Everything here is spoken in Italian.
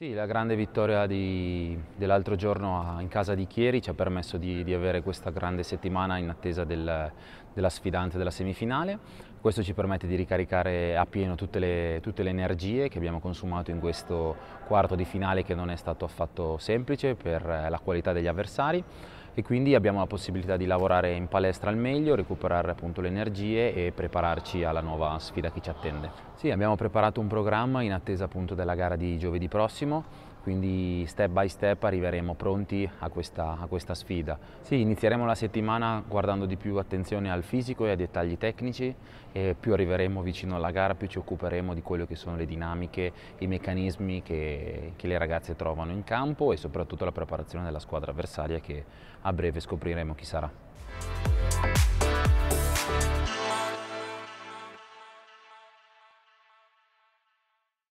Sì, la grande vittoria dell'altro giorno in casa di Chieri ci ha permesso di, di avere questa grande settimana in attesa del, della sfidante della semifinale. Questo ci permette di ricaricare a pieno tutte le, tutte le, energie che abbiamo consumato in questo quarto di finale che non è stato affatto semplice per eh, la qualità degli avversari e quindi abbiamo la possibilità di lavorare in palestra al meglio, recuperare appunto le energie e prepararci alla nuova sfida che ci attende. Sì, abbiamo preparato un programma in attesa appunto della gara di giovedì prossimo quindi step by step arriveremo pronti a questa, a questa, sfida. Sì, inizieremo la settimana guardando di più attenzione al fisico e ai dettagli tecnici e più arriveremo vicino alla gara più ci occuperemo di quello che sono le dinamiche, i meccanismi che, che le ragazze trovano in campo e soprattutto la preparazione della squadra avversaria che ha a breve scopriremo chi sarà.